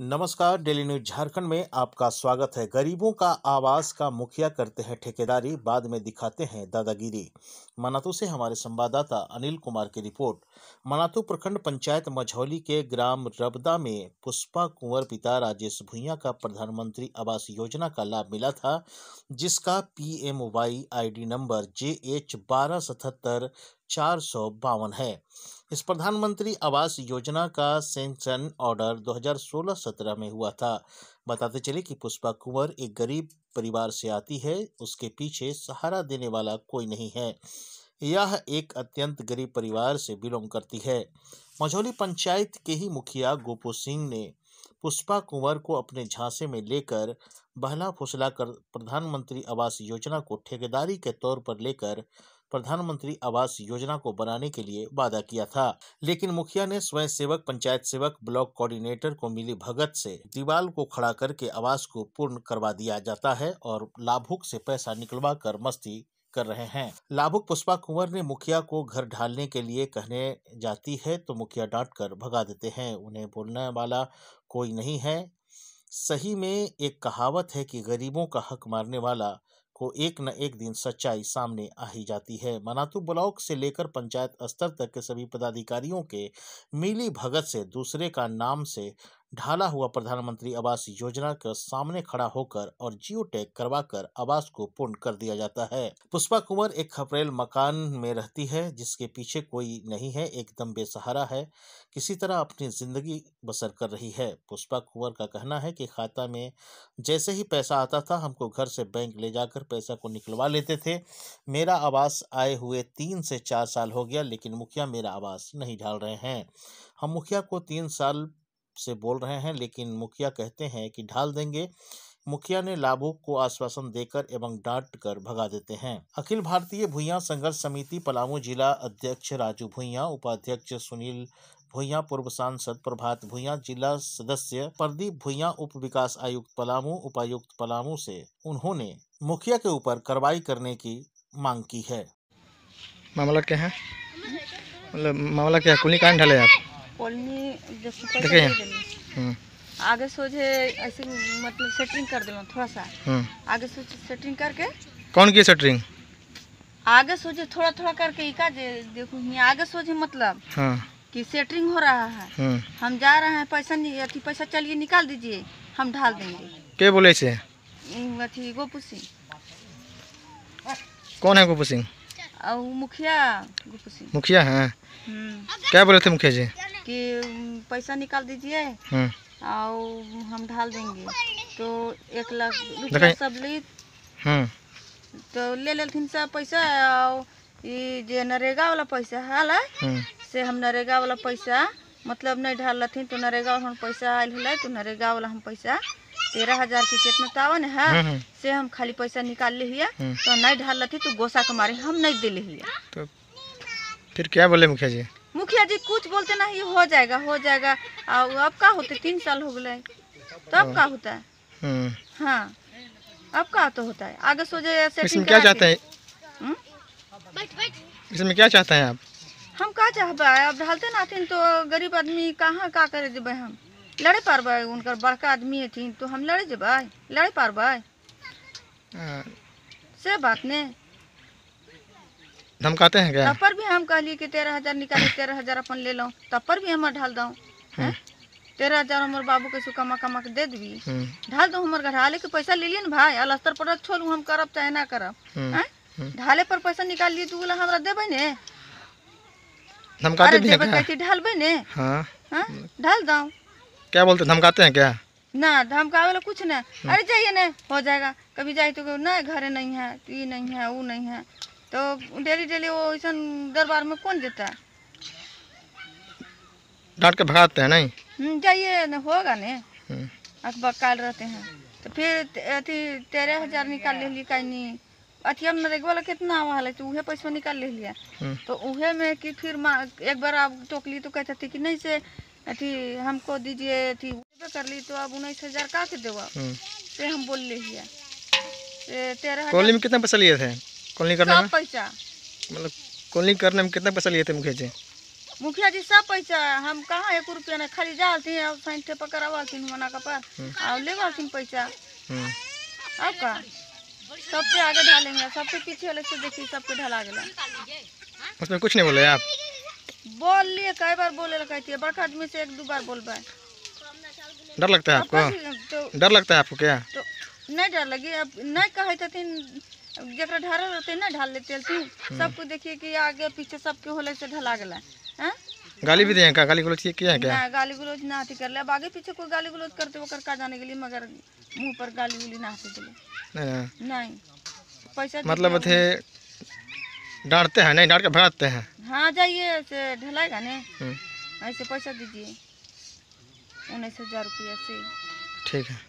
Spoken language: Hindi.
नमस्कार डेली न्यूज झारखंड में आपका स्वागत है गरीबों का आवास का मुखिया करते हैं ठेकेदारी बाद में दिखाते हैं दादागिरी मनातू से हमारे संवाददाता अनिल कुमार की रिपोर्ट मनातू प्रखंड पंचायत मझौली के ग्राम रबदा में पुष्पा कुंवर पिता राजेश भुइया का प्रधानमंत्री आवास योजना का लाभ मिला था जिसका P M Y I D number J H बारह सतहत्तर चार सौ बावन है इस प्रधानमंत्री आवास योजना का सेंशन ऑर्डर 2016-17 में हुआ था बताते चले कि पुष्पा कुंवर एक गरीब परिवार से आती है उसके पीछे सहारा देने वाला कोई नहीं है यह एक अत्यंत गरीब परिवार से बिलोंग करती है मझौली पंचायत के ही मुखिया गोपू सिंह ने पुष्पा कुंवर को अपने झांसे में लेकर बहला फुसला कर प्रधानमंत्री आवास योजना को ठेकेदारी के तौर पर लेकर प्रधानमंत्री आवास योजना को बनाने के लिए वादा किया था लेकिन मुखिया ने स्वयं सेवक पंचायत सेवक ब्लॉक कोऑर्डिनेटर को मिली भगत से दीवाल को खड़ा करके आवास को पूर्ण करवा दिया जाता है और लाभुक से पैसा निकलवा कर मस्ती कर रहे हैं लाभुक पुष्पा कुंवर ने मुखिया को घर ढालने के लिए कहने जाती है तो मुखिया डांट कर भगा देते हैं उन्हें बोलने वाला कोई नहीं है सही में एक कहावत है कि गरीबों का हक मारने वाला को एक न एक दिन सच्चाई सामने आ ही जाती है मनातू ब्लॉक से लेकर पंचायत स्तर तक के सभी पदाधिकारियों के मिली भगत से दूसरे का नाम से ढाला हुआ प्रधानमंत्री आवास योजना का सामने खड़ा होकर और जियो टैग करवा कर आवास को पूर्ण कर दिया जाता है पुष्पा कुंवर एक खपरेल मकान में रहती है जिसके पीछे कोई नहीं है एकदम बेसहारा है किसी तरह अपनी जिंदगी बसर कर रही है पुष्पा कुंवर का कहना है कि खाता में जैसे ही पैसा आता था हमको घर से बैंक ले जाकर पैसा को निकलवा लेते थे मेरा आवास आए हुए तीन से चार साल हो गया लेकिन मुखिया मेरा आवास नहीं ढाल रहे हैं हम मुखिया को तीन साल से बोल रहे हैं लेकिन मुखिया कहते हैं कि ढाल देंगे मुखिया ने लाभुक को आश्वासन देकर एवं डांट कर भगा देते हैं अखिल भारतीय भूया संघर्ष समिति पलामू जिला अध्यक्ष राजू भूया उपाध्यक्ष सुनील भूया पूर्व सांसद प्रभात भूया जिला सदस्य प्रदीप भूया उप विकास आयुक्त पलामू उपायुक्त पलामू से उन्होंने मुखिया के ऊपर कार्रवाई करने की मांग की है मामला क्या है मतलब मामला क्या है कुली कांड ढले आप कोलमी हम्म। आगे सोझे ऐसे मतलब सेटिंग कर देलो थोड़ा सा हम्म। आगे सोझे सेटिंग करके कौन की सेटिंग आगे सोझे थोड़ा थोड़ा करके इका जे देखो ही आगे सोझे मतलब हाँ। कि सेटिंग हो रहा है हम्म। हम जा रहे हैं पैसा नहीं अथी पैसा चलिए निकाल दीजिए हम ढाल देंगे के बोले से अथी गोपू सिंह कौन है गोपू सिंह मुखिया गोपू सिंह मुखिया है क्या बोले थे मुखिया जी कि पैसा निकाल दीजिए हाँ। और हम ढाल देंगे तो एक लाख सब ली हाँ। तो ले लेथिन सब पैसा और ये जो नरेगा वाला पैसा हाल है हाँ। से हम नरेगा वाला पैसा मतलब नहीं ढाल लथिन तो नरेगा वाला हम पैसा आये हल तो नरेगा वाला हम पैसा तेरह हजार के कितना तावन है से हम खाली पैसा निकाल ले हिया तो नहीं ढाल लथिन तो गोसा के मारे हम नहीं दिले हिया तो फिर क्या बोले मुखिया जी मुखिया जी कुछ बोलते ना ये हो जाएगा हो जाएगा और अब का होते तीन साल हो गए तो अब का हाँ। होता है हाँ।, हाँ अब का तो होता है आगे सोचे इसमें क्या चाहते हैं हम्म? इसमें क्या चाहते हैं आप हम का चाहब अब ढालते ना थी तो गरीब आदमी कहाँ का करे जब हम लड़े पारब उनका बड़का आदमी थी तो हम लड़े जब लड़े पारब हाँ। से बात नहीं धमकाते हैं क्या तब पर भी हम कह लिए कि तेरह हजार निकाली तेरह हजार अपन ले लो तब पर भी हमारे ढाल दो हम्म। तेरह हजार हमारे बाबू के कमा कमा के दे दी हम्म। ढाल दो हमारे घर हाले के पैसा ले लिए ना भाई अलस्तर पर छोड़ू हम करब चाहे ना करब हम्म। ढाले पर पैसा निकाल लिए तू बोला हमारा देबे ने धमकाते भी ढाल क्या ने हाँ। ढाल दो क्या बोलते धमकाते हैं क्या ना धमका वाला कुछ ना अरे जाइए ना हो जाएगा कभी जाए तो ना घरे नहीं है ये नहीं है वो नहीं है तो डेली डेली वो ऐसा दरबार में कौन देता डांट के भगाते हैं नहीं हम्म, जाइए ना होगा ने हम्म। अखबार काल रहते हैं तो फिर अथी तेरह हजार निकाल ले लिया कहीं नहीं अथिया में नरेगा वाला कितना आवा है तो उहे पैसा निकाल ले लिया हम्म। तो उहे में कि फिर माँ एक बार आप टोकली तो कहते थे कि नहीं से अथी हमको दीजिए अथी कर ली तो अब उन्नीस हजार का के देवा से हम बोल ले लिया तेरह में कितना पैसा लिए थे कॉलोनी करने में पैसा मतलब कॉलोनी करने में कितना पैसा लिए थे मुखिया जी मुखिया जी सब पैसा हम कहाँ एक रुपया ना खाली जाल थे और साइंटे पकड़ावलखिन मना का पर हम्म। और ले गलखिन पैसा अब हम्म। का सब पे आगे ढालेंगे सब पे पीछे अलग से देखिए सब पे ढला गया उसमें कुछ नहीं बोले आप बोल लिए कई बार बोले लगाई थी बड़ा आदमी से एक दो बार बोल पाए डर लगता है आपको तो- डर लगता है आपको क्या तो नहीं डर लगी अब नहीं कहे थे जरा ढारल रहते ना ढाल लेते हलती हम्म। सबको देखिए कि आगे पीछे सबके होले से ढला गया गाली भी दें का गाली गलोच किया है क्या ना गाली गलोच ना अथी कर ले अब आगे पीछे कोई गाली गलोच करते वो कर का जाने के लिए मगर मुंह पर गाली गुली ना हंसते नहीं नहीं पैसा मतलब थे डांटते हैं नहीं डांट के भगाते हैं हाँ जाइए ऐसे ढलाएगा ने हम्म। ऐसे पैसा दीजिए उन्नीस हजार रुपया से ठीक है